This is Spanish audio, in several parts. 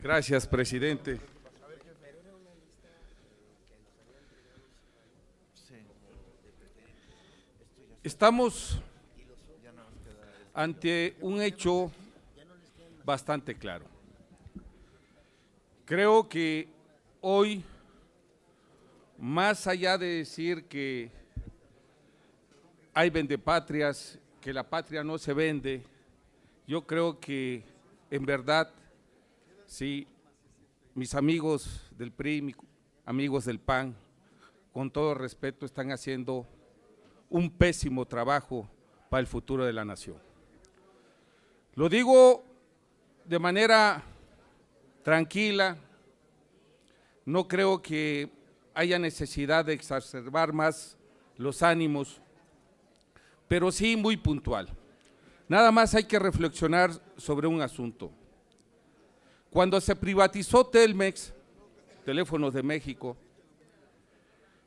Gracias, presidente. Estamos ante un hecho bastante claro. Creo que hoy, más allá de decir que hay vendepatrias, que la patria no se vende, yo creo que en verdad Sí, mis amigos del PRI, amigos del PAN, con todo respeto, están haciendo un pésimo trabajo para el futuro de la nación. Lo digo de manera tranquila, no creo que haya necesidad de exacerbar más los ánimos, pero sí muy puntual. Nada más hay que reflexionar sobre un asunto. Cuando se privatizó Telmex, Teléfonos de México,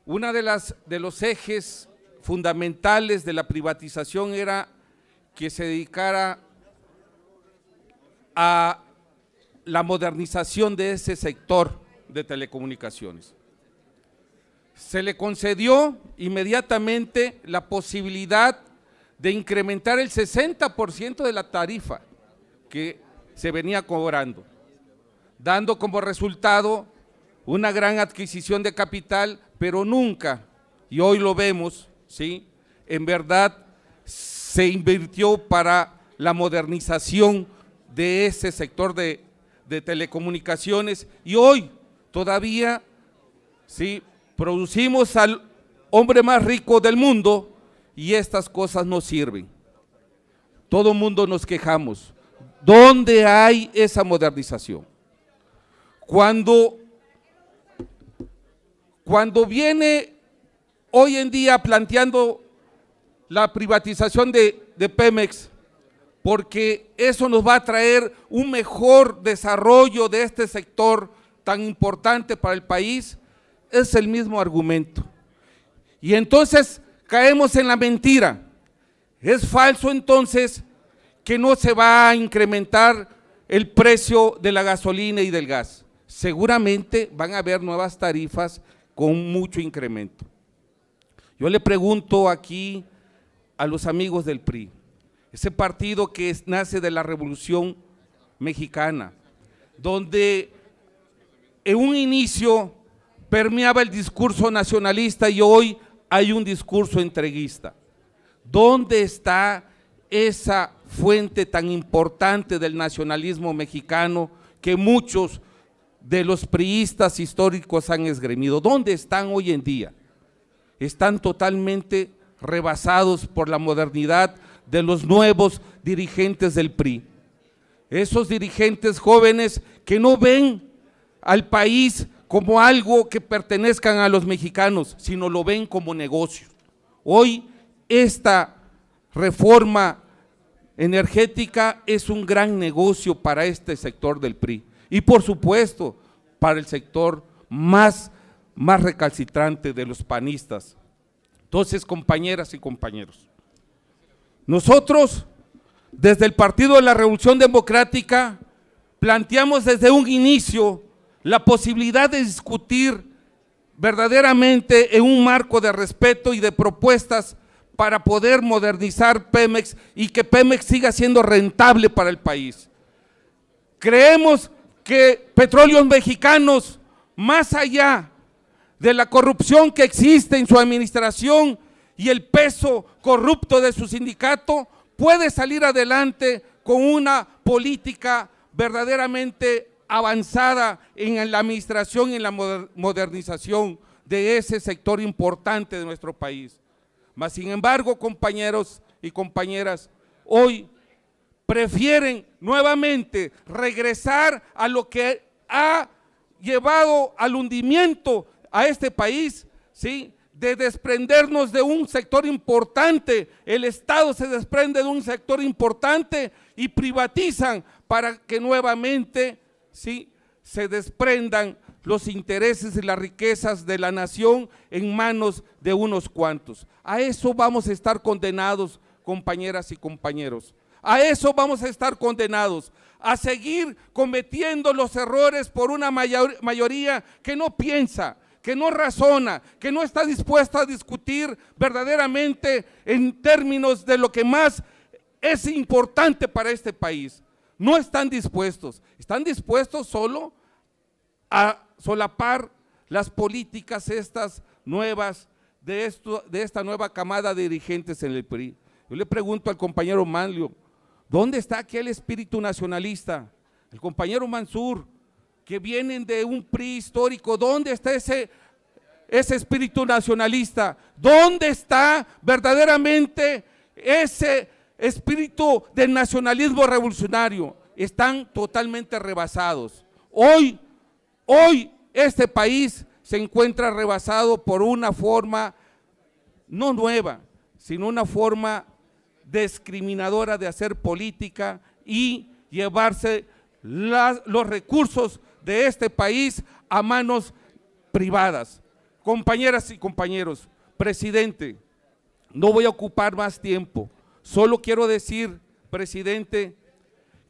una de de los ejes fundamentales de la privatización era que se dedicara a la modernización de ese sector de telecomunicaciones. Se le concedió inmediatamente la posibilidad de incrementar el 60% de la tarifa que se venía cobrando dando como resultado una gran adquisición de capital, pero nunca, y hoy lo vemos, ¿sí? en verdad se invirtió para la modernización de ese sector de, telecomunicaciones y hoy todavía ¿sí? producimos al hombre más rico del mundo y estas cosas no sirven. Todo el mundo nos quejamos. ¿Dónde hay esa modernización? Cuando, cuando viene hoy en día planteando la privatización de Pemex, porque eso nos va a traer un mejor desarrollo de este sector tan importante para el país, es el mismo argumento. Y entonces caemos en la mentira. Es falso entonces que no se va a incrementar el precio de la gasolina y del gas seguramente van a haber nuevas tarifas con mucho incremento. Yo le pregunto aquí a los amigos del PRI, ese partido que nace de la Revolución Mexicana, donde en un inicio permeaba el discurso nacionalista y hoy hay un discurso entreguista. ¿Dónde está esa fuente tan importante del nacionalismo mexicano que muchos de los priistas históricos han esgrimido. ¿Dónde están hoy en día? Están totalmente rebasados por la modernidad de los nuevos dirigentes del PRI. Esos dirigentes jóvenes que no ven al país como algo que pertenezcan a los mexicanos, sino lo ven como negocio. Hoy esta reforma energética es un gran negocio para este sector del PRI. Y por supuesto, para el sector más, más recalcitrante de los panistas. Entonces, compañeras y compañeros, nosotros desde el Partido de la Revolución Democrática planteamos desde un inicio la posibilidad de discutir verdaderamente en un marco de respeto y de propuestas para poder modernizar Pemex y que Pemex siga siendo rentable para el país. Creemos que Petróleos Mexicanos, más allá de la corrupción que existe en su administración y el peso corrupto de su sindicato, puede salir adelante con una política verdaderamente avanzada en la administración y en la modernización de ese sector importante de nuestro país. Mas, sin embargo, compañeros y compañeras, hoy prefieren nuevamente regresar a lo que ha llevado al hundimiento a este país, ¿sí? de desprendernos de un sector importante, el Estado se desprende de un sector importante y privatizan para que nuevamente ¿sí? se desprendan los intereses y las riquezas de la nación en manos de unos cuantos. A eso vamos a estar condenados, compañeras y compañeros. A eso vamos a estar condenados, a seguir cometiendo los errores por una mayoría que no piensa, que no razona, que no está dispuesta a discutir verdaderamente en términos de lo que más es importante para este país. No están dispuestos, están dispuestos solo a solapar las políticas estas nuevas de, de esta nueva camada de dirigentes en el PRI. Yo le pregunto al compañero Manlio, ¿Dónde está aquel espíritu nacionalista? El compañero Mansur, que vienen de un PRI histórico. ¿Dónde está ese, ese espíritu nacionalista? ¿Dónde está verdaderamente ese espíritu del nacionalismo revolucionario? Están totalmente rebasados. Hoy, hoy este país se encuentra rebasado por una forma no nueva, sino una forma discriminadora de hacer política y llevarse los recursos de este país a manos privadas. Compañeras y compañeros, presidente, no voy a ocupar más tiempo. Solo quiero decir, presidente,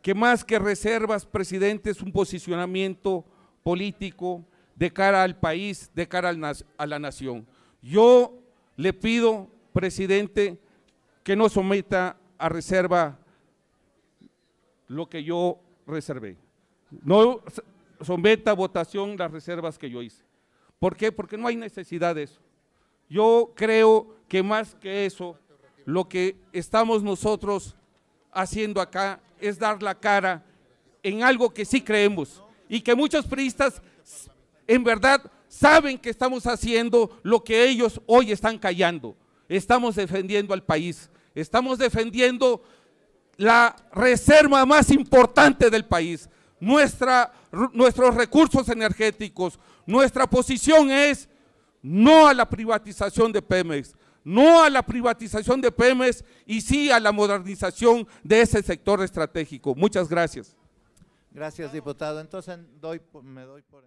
que más que reservas, presidente, es un posicionamiento político de cara al país, de cara a la nación. Yo le pido, presidente, que no someta a reserva lo que yo reservé. No someta a votación las reservas que yo hice. ¿Por qué? Porque no hay necesidad de eso. Yo creo que más que eso, lo que estamos nosotros haciendo acá es dar la cara en algo que sí creemos y que muchos priistas en verdad saben que estamos haciendo lo que ellos hoy están callando estamos defendiendo al país, estamos defendiendo la reserva más importante del país, nuestra, nuestros recursos energéticos. Nuestra posición es no a la privatización de Pemex, no a la privatización de Pemex y sí a la modernización de ese sector estratégico. Muchas gracias. Gracias, diputado. Entonces doy, me doy por...